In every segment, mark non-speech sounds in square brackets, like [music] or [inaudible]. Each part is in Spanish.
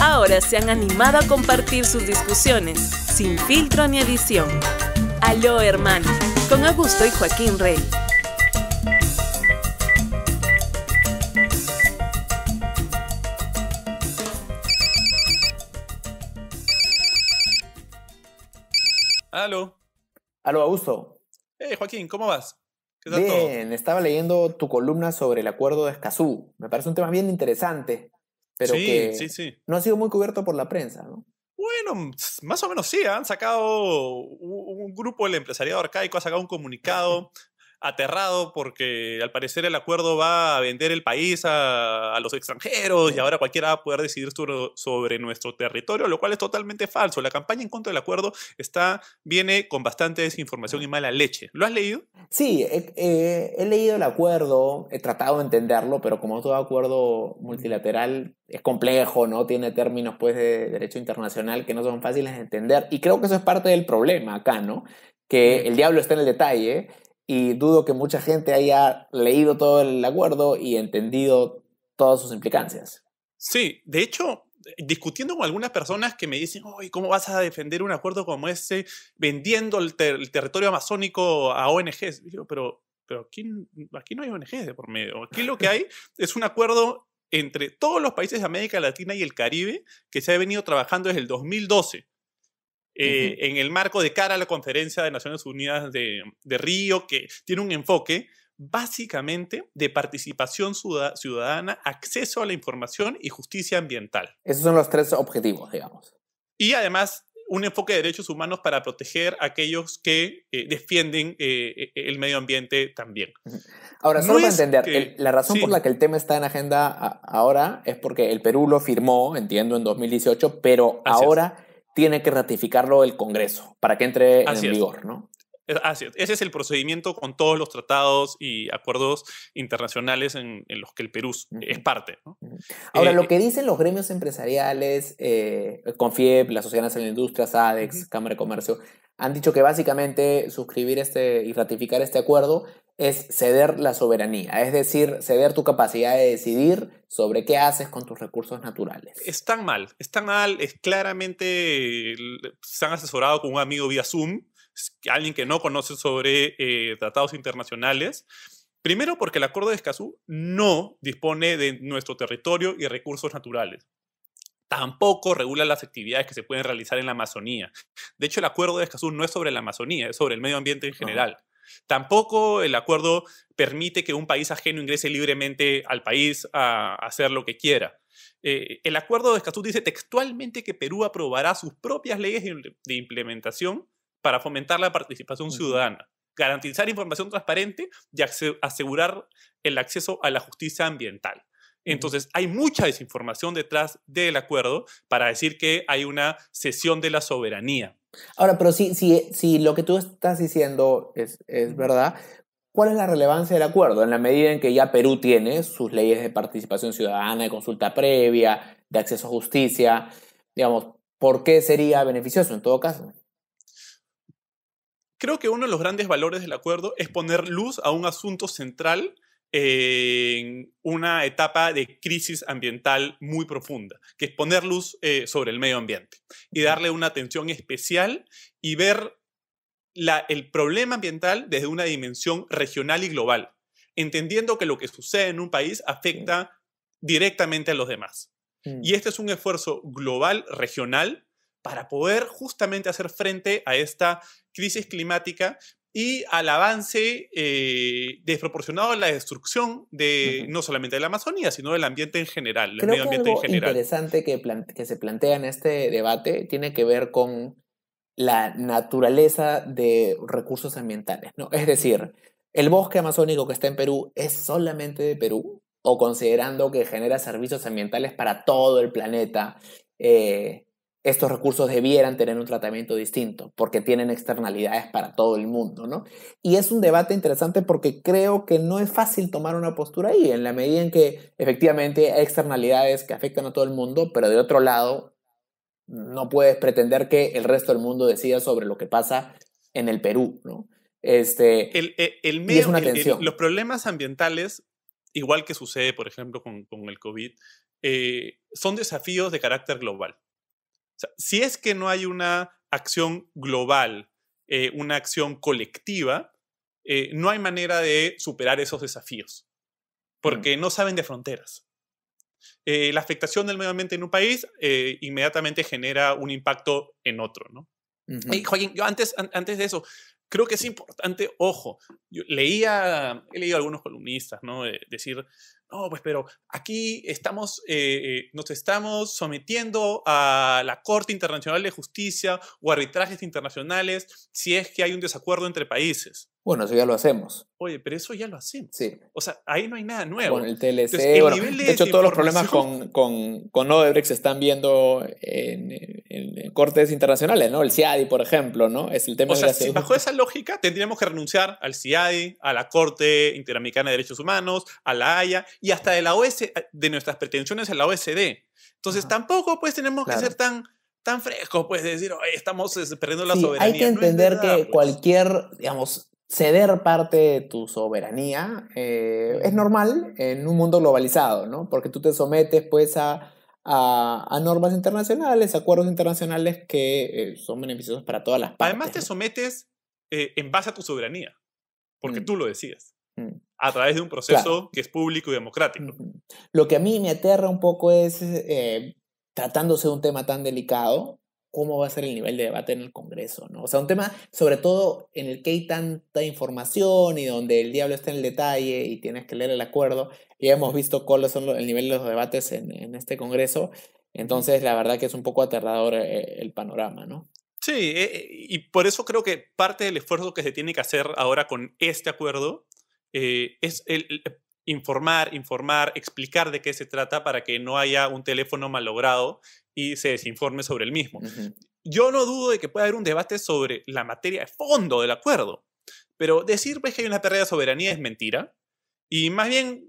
ahora se han animado a compartir sus discusiones, sin filtro ni edición. Aló, hermano, con Augusto y Joaquín Rey. Aló. Aló, Augusto. Hey, Joaquín, ¿cómo vas? ¿Qué tal bien, estaba leyendo tu columna sobre el acuerdo de Escazú. Me parece un tema bien interesante pero no ha sido muy cubierto por la prensa, ¿no? Bueno, más o menos sí, ¿ah? han sacado un, grupo del empresariado arcaico, ha sacado un comunicado aterrado porque al parecer el acuerdo va a vender el país a, los extranjeros y ahora cualquiera va a poder decidir sobre, nuestro territorio, lo cual es totalmente falso. La campaña en contra del acuerdo está, viene con bastante desinformación y mala leche. ¿Lo has leído? Sí, he eh, leído el acuerdo, he tratado de entenderlo, pero como todo acuerdo multilateral es complejo, ¿no? Tiene términos pues de derecho internacional que no son fáciles de entender y creo que eso es parte del problema acá, ¿no? Que el diablo está en el detalle y dudo que mucha gente haya leído todo el acuerdo y entendido todas sus implicancias. Sí, de hecho, discutiendo con algunas personas que me dicen, ¿cómo vas a defender un acuerdo como ese vendiendo el, territorio amazónico a ONGs? Yo, pero, pero aquí no hay ONGs de por medio. Aquí lo que hay es un acuerdo entre todos los países de América Latina y el Caribe que se ha venido trabajando desde el 2012. Eh, en el marco de cara a la Conferencia de Naciones Unidas de, de Río, que tiene un enfoque básicamente de participación ciudadana, acceso a la información y justicia ambiental. Esos son los tres objetivos, digamos. Y además un enfoque de derechos humanos para proteger a aquellos que eh, defienden eh, e-, el medio ambiente también. Ahora, solo para entender, la razón por la que el tema está en agenda ahora es porque el Perú lo firmó, entiendo, en 2018, pero ahora tiene que ratificarlo el Congreso para que entre en vigor, ¿no? Eh, así es. Ese es el procedimiento con todos los tratados y acuerdos internacionales en, los que el Perú es parte. Ahora, eh, lo eh, que dicen los gremios empresariales, eh, CONFIEP, la Sociedad Nacional de industrias, SADEX, Cámara de Comercio, han dicho que básicamente suscribir este y ratificar este acuerdo es ceder la soberanía, es decir, ceder tu capacidad de decidir sobre qué haces con tus recursos naturales. tan mal, tan mal, es claramente, se han asesorado con un amigo vía Zoom, alguien que no conoce sobre eh, tratados internacionales. Primero porque el Acuerdo de Escazú no dispone de nuestro territorio y recursos naturales. Tampoco regula las actividades que se pueden realizar en la Amazonía. De hecho, el Acuerdo de Escazú no es sobre la Amazonía, es sobre el medio ambiente en general. Tampoco el acuerdo permite que un país ajeno ingrese libremente al país a hacer lo que quiera. Eh, el acuerdo de Escazú dice textualmente que Perú aprobará sus propias leyes de implementación para fomentar la participación ciudadana, garantizar información transparente y asegurar el acceso a la justicia ambiental. Entonces, hay mucha desinformación detrás del acuerdo para decir que hay una cesión de la soberanía. Ahora, pero si, si lo que tú estás diciendo es, es verdad, ¿Cuál es la relevancia del acuerdo? En la medida en que ya Perú tiene sus leyes de participación ciudadana, de consulta previa, de acceso a justicia, digamos, ¿por qué sería beneficioso en todo caso? Creo que uno de los grandes valores del acuerdo es poner luz a un asunto central en una etapa de crisis ambiental muy profunda, que es poner luz eh, sobre el medio ambiente y darle una atención especial y ver el problema ambiental desde una dimensión regional y global, entendiendo que lo que sucede en un país afecta directamente a los demás. Mm. Y este es un esfuerzo global, regional, para poder justamente hacer frente a esta crisis climática, y al avance eh, desproporcionado de la destrucción de no solamente de la Amazonía, sino del ambiente en general, Creo ambiente que algo general. interesante que, que se plantea en este debate tiene que ver con la naturaleza de recursos ambientales, ¿no? Es decir, el bosque amazónico que está en Perú es solamente de Perú, o considerando que genera servicios ambientales para todo el planeta, eh, estos recursos debieran tener un tratamiento distinto porque tienen externalidades para todo el mundo, ¿no? Y es un debate interesante porque creo que no es fácil tomar una postura ahí, en la medida en que efectivamente hay externalidades que afectan a todo el mundo, pero de otro lado, no puedes pretender que el resto del mundo decida sobre lo que pasa en el Perú, ¿no? Este, el, e, los problemas ambientales, igual que sucede, por ejemplo, con, el COVID, eh, son desafíos de carácter global si es que no hay una acción global, eh, una acción colectiva, eh, no hay manera de superar esos desafíos, mm. porque no saben de fronteras. Eh, la afectación del medio ambiente en un país inmediatamente genera un impacto en otro, ¿no? Joaquín, yo antes, antes de eso, creo que es importante, ojo, leía, he leído a algunos columnistas, ¿no? decir, no, pues pero aquí estamos, eh, eh, nos estamos sometiendo a la Corte Internacional de Justicia o arbitrajes internacionales si es que hay un desacuerdo entre países. Bueno, eso ya lo hacemos. Oye, pero eso ya lo hacemos. Sí. O sea, ahí no hay nada nuevo. Con el TLC, de, hecho todos los problemas con, con, Odebrecht se están viendo en, cortes internacionales, ¿no? El CIADI, por ejemplo, ¿no? Es el tema de sea, la si bajo esa lógica tendríamos que renunciar al CIADI, a la Corte Interamericana de Derechos Humanos, a la Haya y hasta de la OS, eh, de nuestras pretensiones en la OSD. Entonces tampoco pues tenemos que ser tan tan frescos, pues de decir, estamos eh, perdiendo la soberanía. Hay que entender que pues. cualquier, digamos, ceder parte de tu soberanía eh, es normal en un mundo globalizado, ¿no? Porque tú te sometes pues a, normas internacionales, acuerdos internacionales que eh, son beneficiosos para todas las partes. Además te sometes eh, en base a tu soberanía, porque mm. tú lo decías, mm. a través de un proceso que es público y democrático. Lo que a mí me aterra un poco es, tratándose de un tema tan delicado, cómo va a ser el nivel de debate en el Congreso, ¿no? O sea, un tema sobre todo en el que hay tanta información y donde el diablo está en el detalle y tienes que leer el acuerdo. Ya hemos visto cuál es el nivel de los debates en, este Congreso. Entonces, la verdad que es un poco aterrador eh, el panorama, ¿no? Sí, eh, y por eso creo que parte del esfuerzo que se tiene que hacer ahora con este acuerdo eh, es el, informar, informar, explicar de qué se trata para que no haya un teléfono malogrado y se desinforme sobre el mismo. Yo no dudo de que pueda haber un debate sobre la materia de fondo del acuerdo, pero decir pues, que hay una pérdida de soberanía es mentira. Y más bien,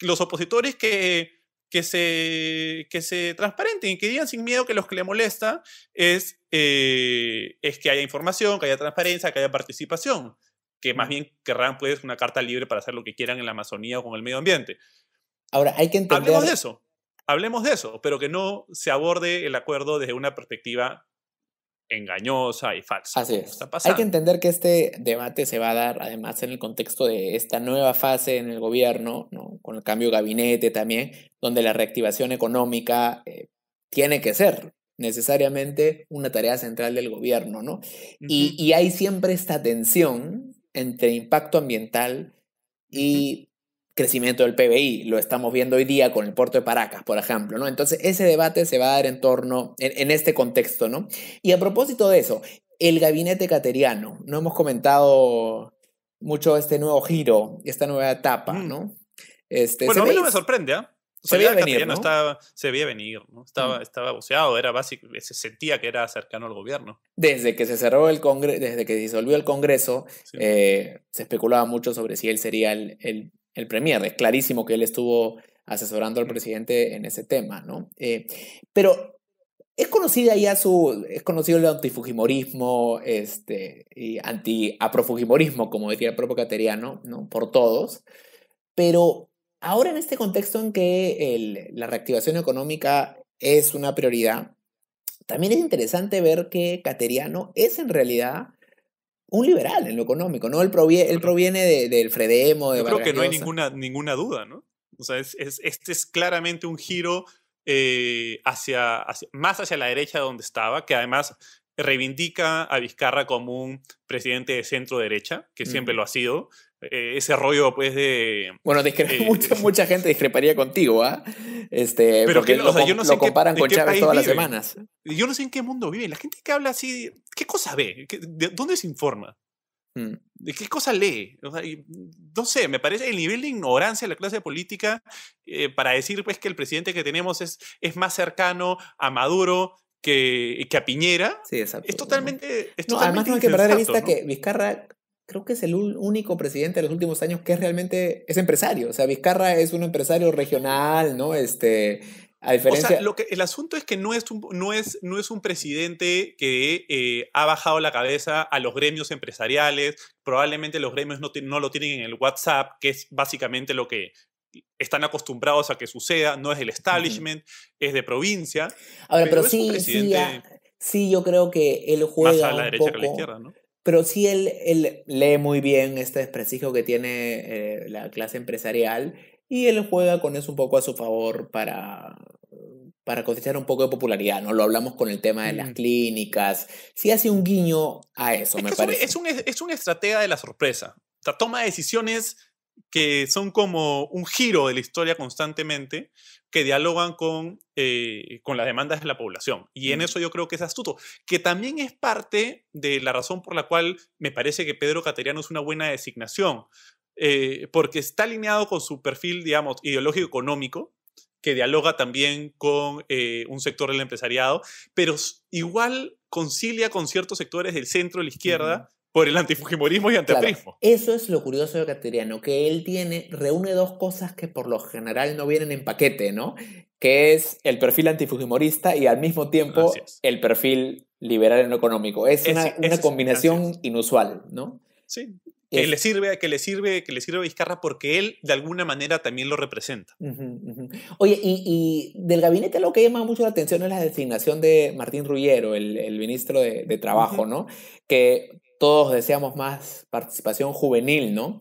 los opositores que, que, se, que se transparenten y que digan sin miedo que los que le molesta es, eh, es que haya información, que haya transparencia, que haya participación que más bien querrán pues una carta libre para hacer lo que quieran en la Amazonía o con el medio ambiente. Ahora, hay que entender... Hablemos de eso, hablemos de eso, pero que no se aborde el acuerdo desde una perspectiva engañosa y falsa. Así es. Hay que entender que este debate se va a dar además en el contexto de esta nueva fase en el gobierno, ¿no? con el cambio de gabinete también, donde la reactivación económica eh, tiene que ser necesariamente una tarea central del gobierno, ¿no? y, y hay siempre esta tensión entre impacto ambiental y crecimiento del PBI. Lo estamos viendo hoy día con el puerto de Paracas, por ejemplo, ¿no? Entonces, ese debate se va a dar en torno, en, este contexto, ¿no? Y a propósito de eso, el gabinete cateriano, no hemos comentado mucho este nuevo giro, esta nueva etapa, mm. ¿no? Este, bueno, a mí no me sorprende, ¿ah? Se veía venir, ¿no? Estaba, se veía venir, ¿no? Estaba, estaba buceado, era básico, se sentía que era cercano al gobierno. Desde que se cerró el Congreso, desde que disolvió el Congreso, eh, se especulaba mucho sobre si él sería el, premier. Es clarísimo que él estuvo asesorando al presidente en ese tema, ¿no? Eh, pero es conocida ya su. Es conocido el antifujimorismo, este, y anti como diría el propio Cateriano, ¿no? Por todos. Pero Ahora en este contexto en que la reactivación económica es una prioridad, también es interesante ver que Cateriano es en realidad un liberal en lo económico, ¿no? Él proviene, proviene de, del Fredemo, de Yo Creo que no hay ninguna, ninguna duda, ¿no? sea, es, este es claramente un giro eh, hacia, más hacia la derecha de donde estaba, que además reivindica a Vizcarra como un presidente de centro derecha, que siempre lo ha sido, eh, ese rollo pues de... Bueno, eh, [laughs] mucha, eh, mucha, gente discreparía contigo, ¿ah? Este, pero que, yo no comparan con Chávez todas las semanas. Yo no sé en qué mundo vive. La gente que habla así, ¿qué cosa ve? ¿De dónde se informa? Mm. ¿De qué cosa lee? no sé, me parece el nivel de ignorancia de la clase política para decir pues que el presidente que tenemos es, es más cercano a Maduro que, que a Piñera. Sí, exacto. Es totalmente. además, no hay que perder de vista que Vizcarra creo que es el único presidente de los últimos años que realmente es empresario. O sea, Vizcarra es un empresario regional, ¿no? Este, a diferencia... O sea, lo que, el asunto es que no es un, no es, no es un presidente que eh, ha bajado la cabeza a los gremios empresariales. Probablemente los gremios no, no lo tienen en el WhatsApp, que es básicamente lo que, están acostumbrados a que suceda, no es el establishment, es de provincia. Ahora, pero, sí, ah, sí, yo creo que él juega. un poco, la izquierda, ¿no? Pero sí él, lee muy bien este desprecio que tiene eh, la clase empresarial y él juega con eso un poco a su favor para, para cosechar un poco de popularidad, ¿no? Lo hablamos con el tema de las mm. clínicas. Sí hace un guiño a eso, me parece. Es un, es un, estratega de la sorpresa. la toma toma decisiones que son como un giro de la historia constantemente, que dialogan con, eh, con las demandas de la población. Y en mm. eso yo creo que es astuto, que también es parte de la razón por la cual me parece que Pedro Cateriano es una buena designación, eh, porque está alineado con su perfil, digamos, ideológico económico, que dialoga también con eh, un sector del empresariado, pero igual concilia con ciertos sectores del centro, de la izquierda, por el antifujimorismo y antiatrismo. eso es lo curioso de Cateriano, que él tiene, reúne dos cosas que por lo general no vienen en paquete, ¿no? Que es el perfil antifujimorista y al mismo tiempo el perfil liberal en lo económico. Es, una, combinación inusual, ¿no? Sí. Que le, sirve, que, le sirve, que le sirve a Vizcarra porque él de alguna manera también lo representa. Oye, y, del gabinete lo que llama mucho la atención es la designación de Martín Rullero, el, ministro de, Trabajo, ¿no? Que todos deseamos más participación juvenil, ¿no?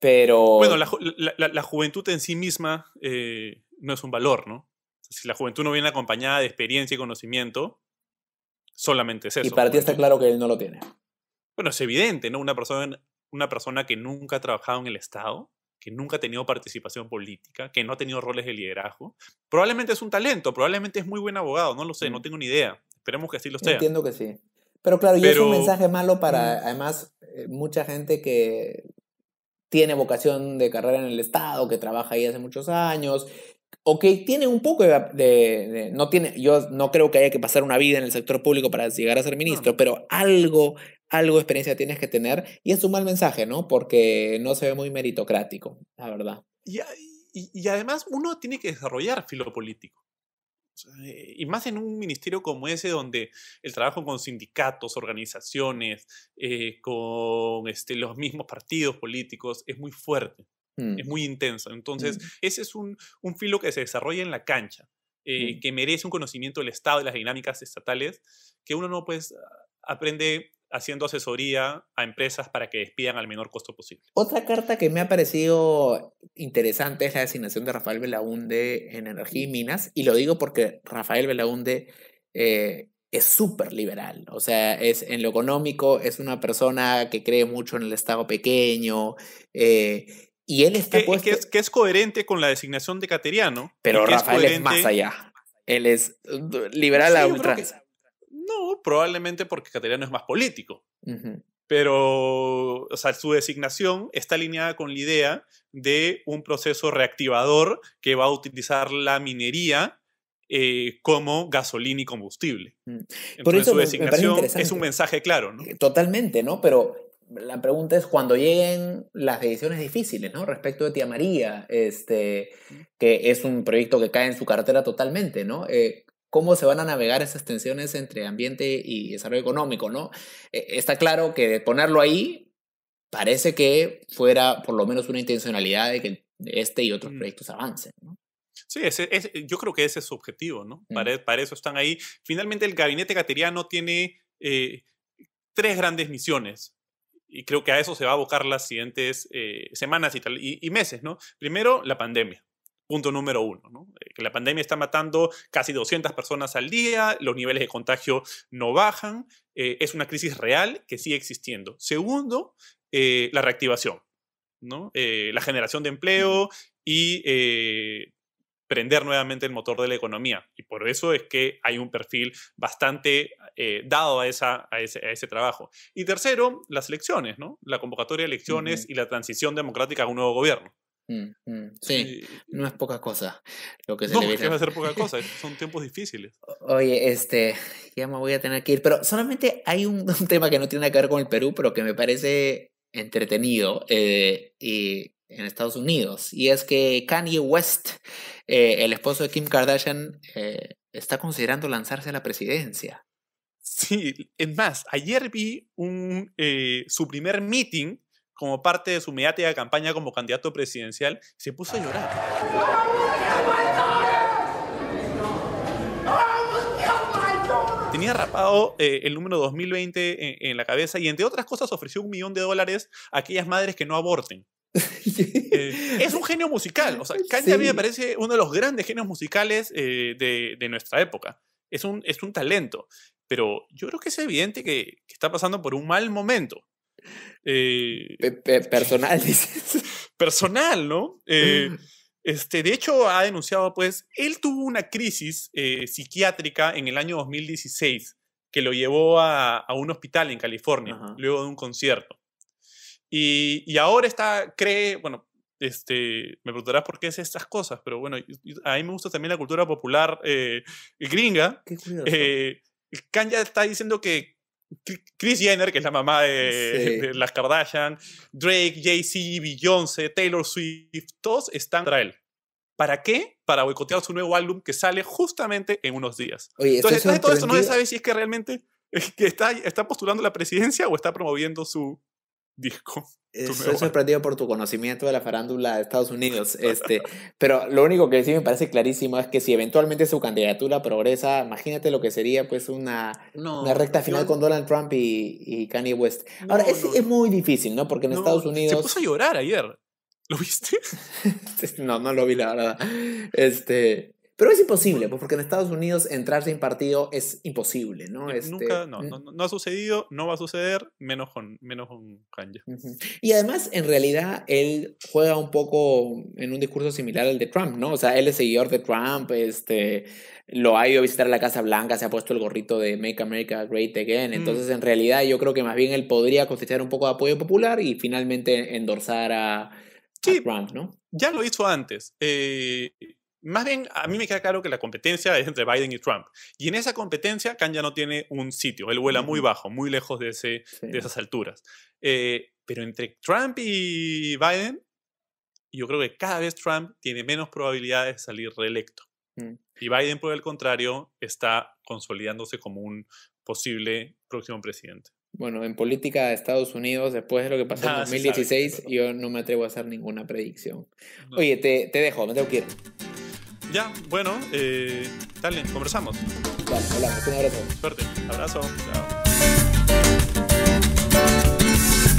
Pero... Bueno, la, juventud en sí misma eh, no es un valor, ¿no? Si la juventud no viene acompañada de experiencia y conocimiento, solamente es eso. Y para ti está pues, claro que él no lo tiene. Bueno, es evidente, ¿no? Una persona, una persona que nunca ha trabajado en el Estado, que nunca ha tenido participación política, que no ha tenido roles de liderazgo, probablemente es un talento, probablemente es muy buen abogado, no lo sé, mm. no tengo ni idea. Esperemos que así lo sea. Entiendo que sí. Pero claro, y es un mensaje malo para, además, eh, mucha gente que tiene vocación de carrera en el Estado, que trabaja ahí hace muchos años, o que tiene un poco de, no tiene, yo no creo que haya que pasar una vida en el sector público para llegar a ser ministro, pero algo, algo de experiencia tienes que tener y es un mal mensaje, ¿no? Porque no se ve muy meritocrático, la verdad. Y, y además uno tiene que desarrollar filo político. Eh, y más en un ministerio como ese, donde el trabajo con sindicatos, organizaciones, eh, con este, los mismos partidos políticos es muy fuerte, mm. es muy intenso. Entonces, mm. ese es un, filo que se desarrolla en la cancha, eh, mm. que merece un conocimiento del Estado, y las dinámicas estatales, que uno no pues, aprende haciendo asesoría a empresas para que despidan al menor costo posible. Otra carta que me ha parecido interesante es la designación de Rafael Belaunde en Energía y Minas, y lo digo porque Rafael Belaunde eh, es súper liberal, o sea, es en lo económico, es una persona que cree mucho en el Estado pequeño, eh, y él está que, puesto... que, es, es, coherente con la designación de Cateriano. Pero Rafael es, más allá. Él es uh, liberal a ultranza probablemente porque Cateriano es más político. Pero, su designación está alineada con la idea de un proceso reactivador que va a utilizar la minería eh, como gasolina y combustible. Mm. Entonces, Por eso su designación es un mensaje claro, ¿no? Eh, totalmente, ¿no? Pero la pregunta es cuando lleguen las decisiones difíciles, ¿no? Respecto de Tía María, este, que es un proyecto que cae en su cartera totalmente, ¿no? Eh, cómo se van a navegar esas tensiones entre ambiente y desarrollo económico, ¿no? Eh, está claro que de ponerlo ahí parece que fuera por lo menos una intencionalidad de que este y otros mm. proyectos avancen, ¿no? Sí, yo creo que ese es su objetivo, ¿no? Mm. Para, eso están ahí. Finalmente, el gabinete cateriano tiene eh, tres grandes misiones y creo que a eso se va a abocar las siguientes eh, semanas y, tal, y, meses, ¿no? Primero, la pandemia punto número uno, eh, que la pandemia está matando casi 200 personas al día, los niveles de contagio no bajan, eh, es una crisis real que sigue existiendo. Segundo, eh, la reactivación, la generación de empleo y prender nuevamente el motor de la economía. Y por eso es que hay un perfil bastante dado a, ese, trabajo. Y tercero, las elecciones, La convocatoria de elecciones y la transición democrática a un nuevo gobierno. Mm, mm, sí, no es poca cosa lo que se le va a ser poca [laughs] cosa, son tiempos difíciles. Oye, este, ya me voy a tener que ir, pero solamente hay un, [laughs] tema que no tiene que ver con el Perú, pero que me parece entretenido eh, y en Estados Unidos, y es que Kanye West, eh, el esposo de Kim Kardashian, eh, está considerando lanzarse a la presidencia. Sí, es más, ayer vi un, su primer meeting como parte de su mediática campaña como candidato presidencial, se puso a llorar. Tenía rapado eh, el número 2020 en, la cabeza y entre otras cosas ofreció un millón de dólares a aquellas madres que no aborten. [laughs] Eh, es un genio musical, o sea, Kanye a mí me parece uno de los grandes genios musicales eh, de, nuestra época. Es un, es un talento, pero yo creo que es evidente que, que está pasando por un mal momento. [laughs] Eh, personal, [laughs] Personal, ¿no? Eh, mm. este, de hecho, ha denunciado, pues, él tuvo una crisis eh, psiquiátrica en el año 2016 que lo llevó a, un hospital en California, luego de un concierto. Y, ahora está, cree, bueno, este, me preguntarás por qué es estas cosas, pero bueno, a mí me gusta también la cultura popular gringa. Qué ya está diciendo que Chris Jenner, que es la mamá de, las Kardashian, Drake, Jay-Z, Beyoncé, Taylor Swift, todos están contra él. ¿Para qué? Para boicotear su nuevo álbum que sale justamente en unos días. Entonces, detrás todo esto no se sabe si es que realmente está postulando la presidencia o está promoviendo su, disco. Estoy sorprendido por tu conocimiento de la farándula de Estados Unidos. [laughs] Este, pero lo único que sí me parece clarísimo es que si eventualmente su candidatura progresa, imagínate lo que sería pues una, una recta final con Donald Trump y, Kanye West. Ahora, es, es, muy difícil, ¿no? Porque en Estados Unidos. Se puso a llorar ayer. ¿Lo viste? [laughs] no, no lo vi, la verdad. Este. Pero es imposible, pues, porque en Estados Unidos entrar sin partido es imposible, ¿no? Este, nunca, mm. no, no, ha sucedido, no va a suceder, menos con, menos Kanye. Y además, en realidad, él juega un poco en un discurso similar al de Trump, ¿no? O sea, él es seguidor de Trump, este, lo ha ido a visitar la Casa Blanca, se ha puesto el gorrito de Make America Great Again, mm. entonces en realidad yo creo que más bien él podría cosechar un poco de apoyo popular y finalmente endorsar a, Trump, ¿no? Ya lo hizo antes. Eh, más bien, a mí me queda claro que la competencia es entre Biden y Trump. Y en esa competencia, ya no tiene un sitio. Él vuela muy bajo, muy lejos de, ese, de esas alturas. Eh, pero entre Trump y Biden, yo creo que cada vez Trump tiene menos probabilidades de salir reelecto. Mm. Y Biden, por el contrario, está consolidándose como un posible próximo presidente. Bueno, en política de Estados Unidos, después de lo que pasó en 2016, [laughs] yo no me atrevo a hacer ninguna predicción. Oye, te, te dejo, me tengo que ir. Ya, bueno, eh, dale, conversamos. Dale, hola, Un abrazo. Suerte. Abrazo. Chao.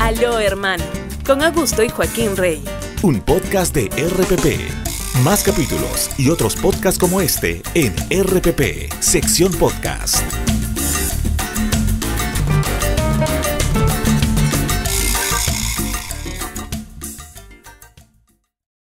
Aló, hermano. Con Augusto y Joaquín Rey. Un podcast de RPP. Más capítulos y otros podcasts como este en RPP, sección podcast.